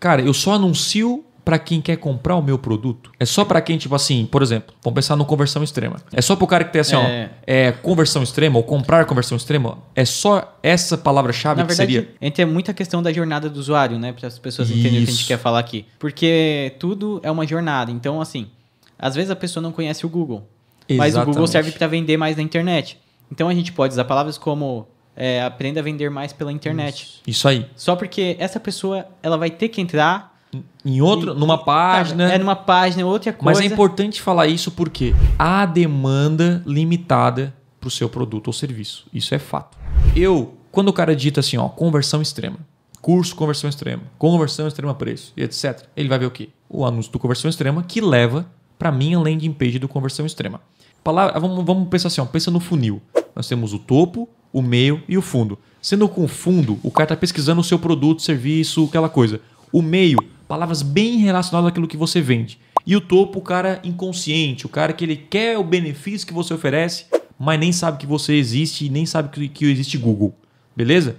Cara, eu só anuncio para quem quer comprar o meu produto. É só para quem, tipo assim, por exemplo, vamos pensar no conversão extrema. É só pro cara que tem assim, é. ó, é conversão extrema ou comprar conversão extrema, é só essa palavra-chave que verdade, seria. Entra muita questão da jornada do usuário, né, para as pessoas Isso. entenderem o que a gente quer falar aqui. Porque tudo é uma jornada. Então, assim, às vezes a pessoa não conhece o Google, Exatamente. mas o Google serve para vender mais na internet. Então a gente pode usar palavras como é, aprenda a vender mais pela internet. Isso. Isso. aí. Só porque essa pessoa ela vai ter que entrar em outro, numa página. é numa página, outra coisa. Mas é importante falar isso porque há demanda limitada para o seu produto ou serviço. Isso é fato. Eu, quando o cara digita assim, ó, conversão extrema, curso conversão extrema, conversão extrema preço, etc. Ele vai ver o quê? O anúncio do conversão extrema que leva para minha landing page do conversão extrema. Palavra, vamos, vamos pensar assim, ó, pensa no funil. Nós temos o topo, o meio e o fundo. Sendo com o fundo, o cara está pesquisando o seu produto, serviço, aquela coisa. O meio, palavras bem relacionadas àquilo que você vende. E o topo, o cara inconsciente, o cara que ele quer o benefício que você oferece, mas nem sabe que você existe e nem sabe que, que existe Google. Beleza?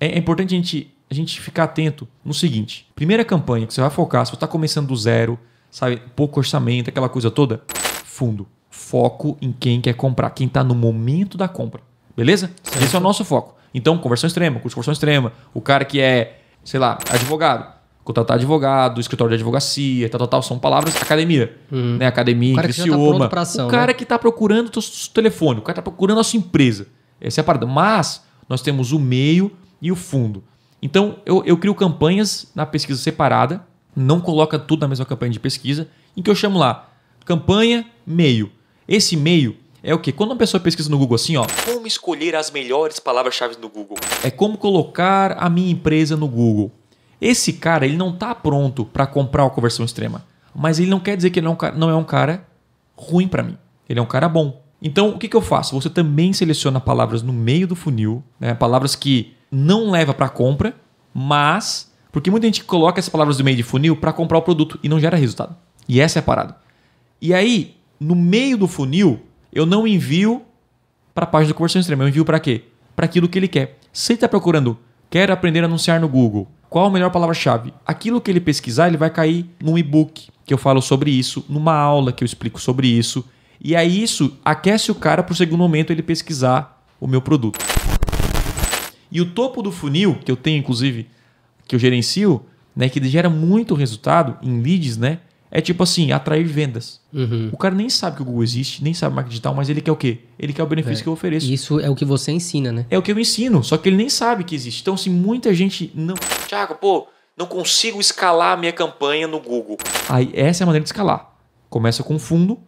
É, é importante a gente, a gente ficar atento no seguinte: primeira campanha que você vai focar, se você está começando do zero, sabe, pouco orçamento, aquela coisa toda, fundo. Foco em quem quer comprar, quem está no momento da compra. Beleza? Certo. Esse é o nosso foco. Então, conversão extrema, curso de conversão extrema, o cara que é, sei lá, advogado, contratar advogado, escritório de advocacia, tal, tal, tal, são palavras academia, hum. né? Academia, o cara tá Criciúma. Tá ação, o cara né? que está procurando o seu telefone, o cara está procurando a sua empresa. Essa é a parada. Mas nós temos o meio e o fundo. Então, eu, eu crio campanhas na pesquisa separada, não coloca tudo na mesma campanha de pesquisa, em que eu chamo lá campanha meio. Esse meio é o que? Quando uma pessoa pesquisa no Google assim, ó, como escolher as melhores palavras-chave no Google? É como colocar a minha empresa no Google. Esse cara, ele não está pronto para comprar a conversão extrema, mas ele não quer dizer que ele não é um é cara ruim para mim. Ele é um cara bom. Então, o que, que eu faço? Você também seleciona palavras no meio do funil, né? palavras que não leva para compra, mas porque muita gente coloca essas palavras no meio de funil para comprar o produto e não gera resultado. E essa é a parada. E aí, no meio do funil, eu não envio para a página do conversão extrema, eu envio para quê? Para aquilo que ele quer. Se ele está procurando, quer aprender a anunciar no Google, qual a melhor palavra-chave? Aquilo que ele pesquisar, ele vai cair num e-book que eu falo sobre isso, numa aula que eu explico sobre isso. E aí isso aquece o cara para o segundo momento ele pesquisar o meu produto. E o topo do funil, que eu tenho inclusive, que eu gerencio, né, que gera muito resultado em leads, né? é tipo assim, atrair vendas. Uhum. O cara nem sabe que o Google existe, nem sabe marca digital, mas ele quer o quê? Ele quer o benefício é. que eu ofereço. isso é o que você ensina, né? É o que eu ensino, só que ele nem sabe que existe. Então, se assim, muita gente não. Tiago, pô, não consigo escalar a minha campanha no Google. Aí, essa é a maneira de escalar. Começa com o fundo,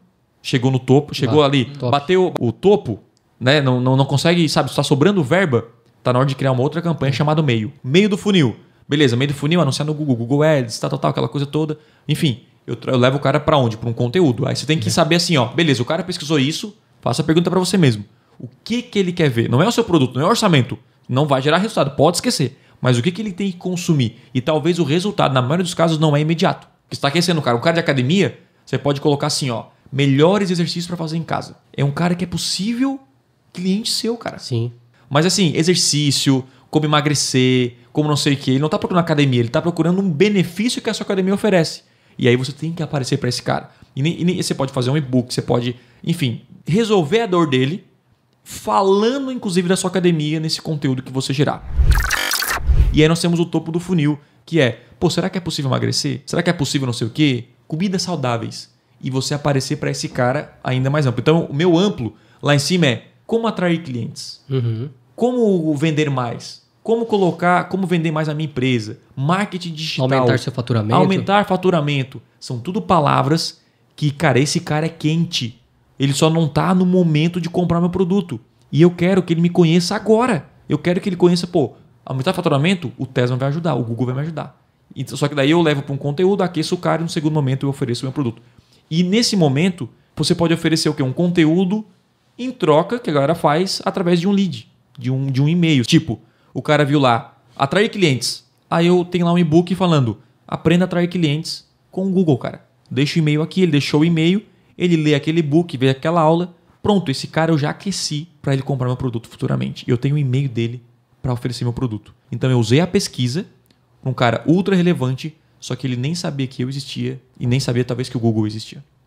chegou no topo, chegou ah, ali, top. bateu o topo, né? Não, não, não consegue, sabe, está sobrando verba, tá na hora de criar uma outra campanha é. chamada meio. Meio do funil. Beleza, meio do funil, anunciar no Google, Google Ads, tal, tal, tal, aquela coisa toda. Enfim, eu, eu levo o cara para onde? Para um conteúdo. Aí você tem que é. saber assim, ó, beleza, o cara pesquisou isso, faça a pergunta para você mesmo. O que, que ele quer ver? Não é o seu produto, não é o orçamento. Não vai gerar resultado, pode esquecer. Mas o que, que ele tem que consumir? E talvez o resultado, na maioria dos casos, não é imediato. Porque está aquecendo o cara. O cara de academia, você pode colocar assim, ó, melhores exercícios para fazer em casa. É um cara que é possível cliente seu, cara. Sim. Mas assim, exercício, como emagrecer, como não sei o que, ele não está procurando academia, ele está procurando um benefício que a sua academia oferece. E aí você tem que aparecer para esse cara. E, nem, e nem, você pode fazer um e-book, você pode, enfim, resolver a dor dele, falando inclusive da sua academia nesse conteúdo que você gerar. E aí nós temos o topo do funil, que é, pô, será que é possível emagrecer? Será que é possível não sei o quê? Comidas saudáveis. E você aparecer para esse cara ainda mais amplo. Então, o meu amplo lá em cima é como atrair clientes, uhum. como vender mais, como colocar, como vender mais a minha empresa, marketing digital, aumentar seu faturamento, aumentar faturamento, são tudo palavras que, cara, esse cara é quente. Ele só não tá no momento de comprar meu produto. E eu quero que ele me conheça agora. Eu quero que ele conheça, pô, aumentar faturamento, o Tesla vai ajudar, o Google vai me ajudar. Então, só que daí eu levo para um conteúdo, aqueço o cara e no segundo momento eu ofereço o meu produto. E nesse momento, você pode oferecer o quê? Um conteúdo em troca que a galera faz através de um lead, de um, de um e-mail. Tipo, o cara viu lá, atrair clientes. Aí eu tenho lá um e-book falando, aprenda a atrair clientes com o Google, cara. Deixa o e-mail aqui, ele deixou o e-mail, ele lê aquele e-book, vê aquela aula. Pronto, esse cara eu já aqueci para ele comprar meu produto futuramente. Eu tenho o um e-mail dele para oferecer meu produto. Então eu usei a pesquisa, um cara ultra relevante, só que ele nem sabia que eu existia e nem sabia talvez que o Google existia.